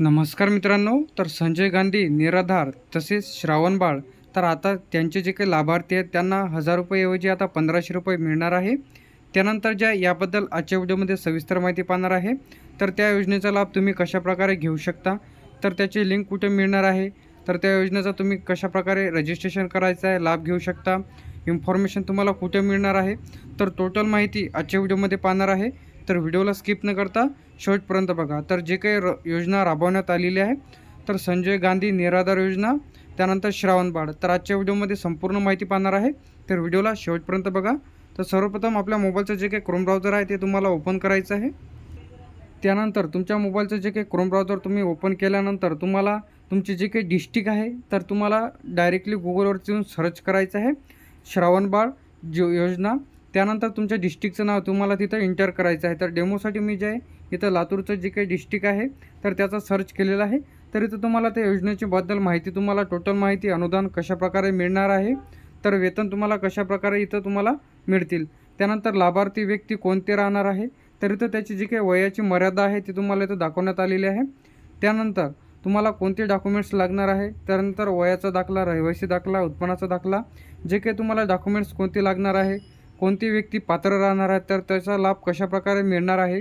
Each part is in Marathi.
नमस्कार मित्रांनो तर संजय गांधी निराधार तसेच श्रावणबाळ तर आता त्यांचे जे काही लाभार्थी आहेत त्यांना हजार रुपयेऐवजी आता पंधराशे रुपये मिळणार आहे त्यानंतर ज्या याबद्दल आजच्या व्हिडिओमध्ये सविस्तर माहिती पाहणार आहे तर त्या योजनेचा लाभ तुम्ही कशाप्रकारे घेऊ शकता तर त्याची लिंक कुठे मिळणार आहे तर त्या योजनेचा तुम्ही कशाप्रकारे रजिस्ट्रेशन करायचं आहे लाभ घेऊ शकता इन्फॉर्मेशन तुम्हाला कुठे मिळणार आहे तर टोटल माहिती आजच्या व्हिडिओमध्ये पाहणार आहे तर व्हिडिओला स्किप न करता शेवटपर्यंत बघा तर जे काही र योजना राबवण्यात आलेली आहे तर संजय गांधी निराधार योजना त्यानंतर श्रावणबाळ तर आजच्या व्हिडिओमध्ये संपूर्ण माहिती पाहणार आहे तर व्हिडिओला शेवटपर्यंत बघा तर सर्वप्रथम आपल्या मोबाईलचं जे काही क्रोम ब्राउझर आहे ते तुम्हाला ओपन करायचं आहे त्यानंतर तुमच्या मोबाईलचं जे काही क्रोम ब्राउझर तुम्ही ओपन केल्यानंतर तुम्हाला तुमची जे काही डिस्ट्रिक्ट आहे तर तुम्हाला डायरेक्टली गुगलवरती येऊन सर्च करायचं आहे श्रावणबाळ जो योजना त्यानंतर तुमच्या डिस्ट्रिक्टचं नाव तुम्हाला तिथं एंटर करायचं आहे तर डेमोसाठी मी जे आहे इथं लातूरचं जे काही डिस्ट्रिक्ट आहे तर त्याचा सर्च केलेला आहे तर इथं तुम्हाला त्या योजनेच्याबद्दल माहिती तुम्हाला टोटल माहिती अनुदान कशाप्रकारे मिळणार आहे तर वेतन तुम्हाला कशाप्रकारे इथं तुम्हाला मिळतील त्यानंतर लाभार्थी व्यक्ती कोणते राहणार आहे तर इथं त्याची जी काही वयाची मर्यादा आहे ती तुम्हाला इथं दाखवण्यात आलेली आहे त्यानंतर तुम्हाला कोणते डॉक्युमेंट्स लागणार आहे त्यानंतर वयाचा दाखला रहिवासी दाखला उत्पन्नाचा दाखला जे काही तुम्हाला डॉक्युमेंट्स कोणते लागणार आहे कोणती व्यक्ती पात्र राहणार आहे तर त्याचा लाभ कशाप्रकारे मिळणार आहे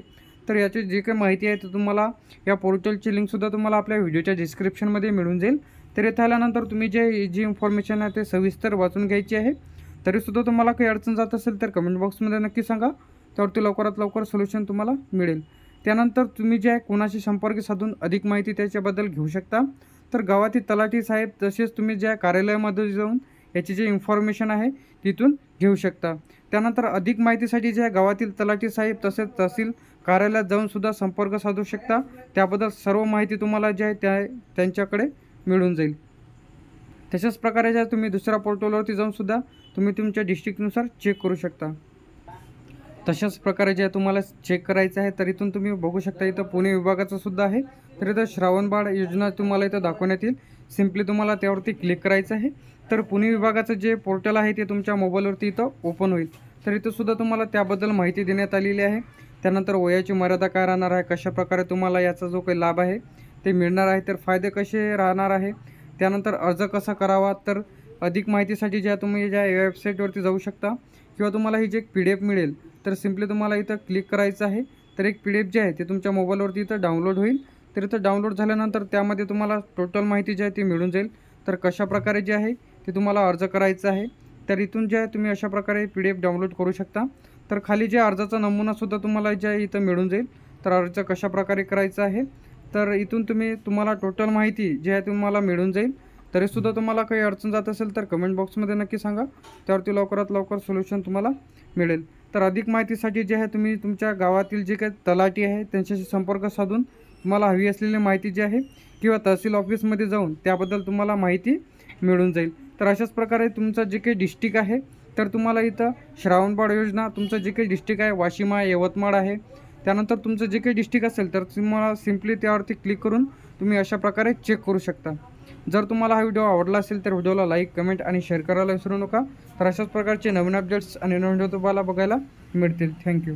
तर याची जी काही माहिती आहे ते तुम्हाला या पोर्टलची लिंकसुद्धा तुम्हाला आपल्या व्हिडिओच्या डिस्क्रिप्शनमध्ये मिळून जाईल तर येथे आल्यानंतर तुम्ही जे जी इन्फॉर्मेशन आहे ते सविस्तर वाचून घ्यायची आहे तरीसुद्धा तुम्हाला काही अडचण जात असेल तर कमेंट बॉक्समध्ये नक्की सांगा त्यावरती लवकरात लवकर सोल्युशन तुम्हाला मिळेल त्यानंतर तुम्ही जे आहे कोणाशी संपर्क साधून अधिक माहिती त्याच्याबद्दल घेऊ शकता तर गावातील तलाठी साहेब तसेच तुम्ही ज्या कार्यालयामध्ये जाऊन याची जी इन्फॉर्मेशन आहे तिथून घेऊ शकता त्यानंतर अधिक माहितीसाठी आहे गावातील तलाठी साहेब तसेच तहसील कार्यालयात जाऊनसुद्धा संपर्क साधू शकता त्याबद्दल सर्व माहिती तुम्हाला जे आहे त्या त्यांच्याकडे मिळून जाईल तशाच प्रकारे ज्या तुम्ही दुसऱ्या पोर्टलवरती जाऊनसुद्धा तुम्ही तुमच्या डिस्ट्रिक्टनुसार चेक करू शकता तशाच प्रकारे जे तुम्हाला चेक करायचं आहे तर इथून तुम्ही बघू शकता इथं पुणे विभागाचं सुद्धा आहे तर इथं श्रावणबाळ योजना तुम्हाला इथं दाखवण्यात येईल सिंपली तुम्हाला त्यावरती क्लिक करायचं आहे तर पुणे विभागाचं जे पोर्टल आहे ते तुमच्या मोबाईलवरती इथं ओपन होईल तर इथंसुद्धा तुम्हाला त्याबद्दल माहिती देण्यात आलेली आहे त्यानंतर वयाची मर्यादा काय राहणार आहे कशाप्रकारे तुम्हाला याचा जो काही लाभ आहे ते मिळणार आहे तर फायदे कसे राहणार आहे त्यानंतर अर्ज कसा करावा तर अधिक माहितीसाठी ज्या तुम्ही ज्या वेबसाईटवरती जाऊ शकता किंवा तुम्हाला ही जे पी डी एफ मिळेल तर सिम्पली तुम्हाला इथं क्लिक करायचं आहे तर एक पी डी एफ जे आहे ते तुमच्या मोबाईलवरती इथं डाउनलोड होईल तर इथं डाउनलोड झाल्यानंतर त्यामध्ये तुम्हाला टोटल माहिती जी आहे ती मिळून जाईल तर कशाप्रकारे जे आहे ते तुम्हाला अर्ज करायचं आहे तर इथून जे आहे तुम्ही अशा प्रकारे पी डी एफ डाउनलोड करू शकता तर खाली जे अर्जाचा नमुनासुद्धा तुम्हाला जे आहे इथं मिळून जाईल तर अर्ज कशाप्रकारे करायचा आहे तर इथून तुम्ही तुम्हाला टोटल माहिती जी आहे तुम्हाला मिळून जाईल तरीसुद्धा तुम्हाला काही अडचण जात असेल तर कमेंट बॉक्समध्ये नक्की सांगा त्यावरती लवकरात लवकर सोल्युशन तुम्हाला मिळेल तर अधिक माहितीसाठी जे आहे तुम्ही तुमच्या गावातील जे काही तलाठी आहे त्यांच्याशी संपर्क साधून तुम्हाला हवी असलेली माहिती जी आहे किंवा तहसील ऑफिसमध्ये जाऊन त्याबद्दल तुम्हाला माहिती मिळून जाईल तर अशाच प्रकारे तुमचं जे काही डिस्ट्रिक्ट आहे तर तुम्हाला इथं श्रावणबाळ योजना तुमचं जे काही डिस्ट्रिक्ट आहे वाशिम आहे यवतमाळ आहे त्यानंतर तुमचं जे काही डिस्ट्रिक्ट असेल तर तुम्हाला सिम्पली त्यावरती क्लिक करून तुम्ही अशा प्रकारे चेक करू शकता जर तुम्हाला हा व्हिडिओ आवडला असेल तर व्हिडिओला लाईक कमेंट आणि शेअर करायला विसरू नका तर अशाच प्रकारचे नवीन अपडेट्स आणि नवीन व्हिडिओ तुम्हाला बघायला मिळतील थँक्यू